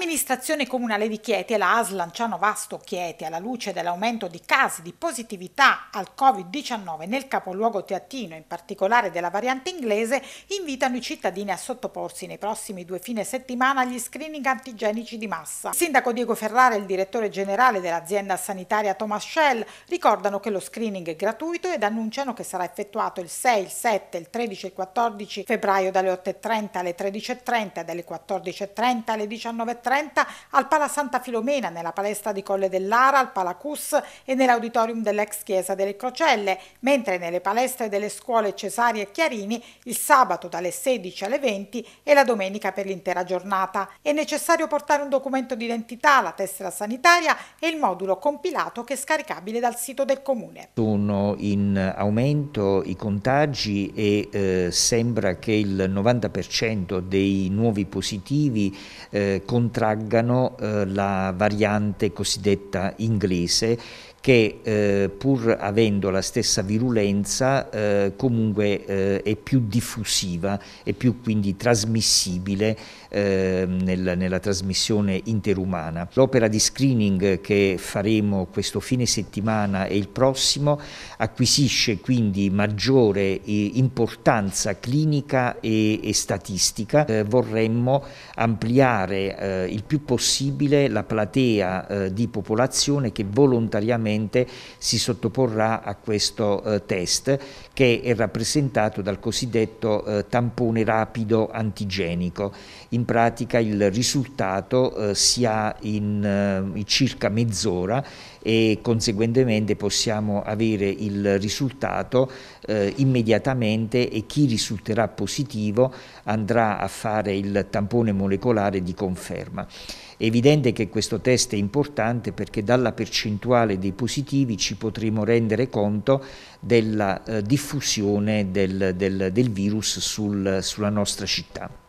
L'amministrazione comunale di Chieti e la ASL Lanciano Vasto Chieti, alla luce dell'aumento di casi di positività al Covid-19 nel capoluogo teatino, in particolare della variante inglese, invitano i cittadini a sottoporsi nei prossimi due fine settimana agli screening antigenici di massa. Il sindaco Diego Ferrara e il direttore generale dell'azienda sanitaria Thomas Shell ricordano che lo screening è gratuito ed annunciano che sarà effettuato il 6, il 7, il 13 e il 14 febbraio dalle 8.30 alle 13.30 e dalle 14.30 alle 19.30 30 al Pala Santa Filomena, nella palestra di Colle dell'Ara, al Palacus e nell'auditorium dell'ex chiesa delle Crocelle, mentre nelle palestre delle scuole Cesari e Chiarini il sabato dalle 16 alle 20 e la domenica per l'intera giornata. È necessario portare un documento d'identità, la tessera sanitaria e il modulo compilato che è scaricabile dal sito del comune. Sono in aumento i contagi e eh, sembra che il 90% dei nuovi positivi eh, contratti traggano eh, la variante cosiddetta inglese che eh, pur avendo la stessa virulenza eh, comunque eh, è più diffusiva e più quindi trasmissibile eh, nel, nella trasmissione interumana. L'opera di screening che faremo questo fine settimana e il prossimo acquisisce quindi maggiore eh, importanza clinica e, e statistica. Eh, vorremmo ampliare il più possibile la platea di popolazione che volontariamente finalmente si sottoporrà a questo eh, test che è rappresentato dal cosiddetto eh, tampone rapido antigenico. In pratica il risultato eh, si ha in, eh, in circa mezz'ora e conseguentemente possiamo avere il risultato eh, immediatamente e chi risulterà positivo andrà a fare il tampone molecolare di conferma. È evidente che questo test è importante perché dalla percentuale dei positivi ci potremo rendere conto della eh, diffusione del, del, del virus sul, sulla nostra città.